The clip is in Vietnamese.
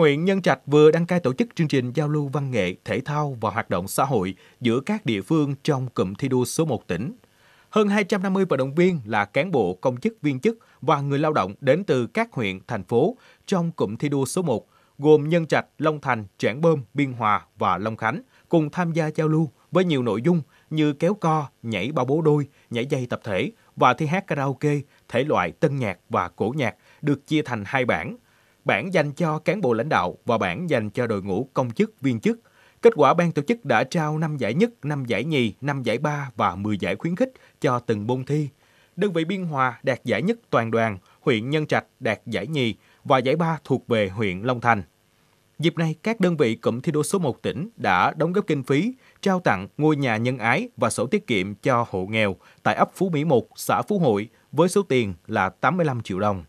Huyện Nhân Trạch vừa đăng cai tổ chức chương trình giao lưu văn nghệ, thể thao và hoạt động xã hội giữa các địa phương trong cụm thi đua số 1 tỉnh. Hơn 250 vận động viên là cán bộ, công chức, viên chức và người lao động đến từ các huyện, thành phố trong cụm thi đua số 1 gồm Nhân Trạch, Long Thành, Trảng Bơm, Biên Hòa và Long Khánh cùng tham gia giao lưu với nhiều nội dung như kéo co, nhảy bao bố đôi, nhảy dây tập thể và thi hát karaoke, thể loại tân nhạc và cổ nhạc được chia thành hai bảng bảng dành cho cán bộ lãnh đạo và bảng dành cho đội ngũ công chức viên chức. Kết quả ban tổ chức đã trao 5 giải nhất, 5 giải nhì, 5 giải ba và 10 giải khuyến khích cho từng môn thi. Đơn vị Biên Hòa đạt giải nhất toàn đoàn, huyện Nhân Trạch đạt giải nhì và giải ba thuộc về huyện Long Thành. Dịp này, các đơn vị cụm thi đua số 1 tỉnh đã đóng góp kinh phí, trao tặng ngôi nhà nhân ái và sổ tiết kiệm cho hộ nghèo tại ấp Phú Mỹ 1, xã Phú Hội với số tiền là 85 triệu đồng.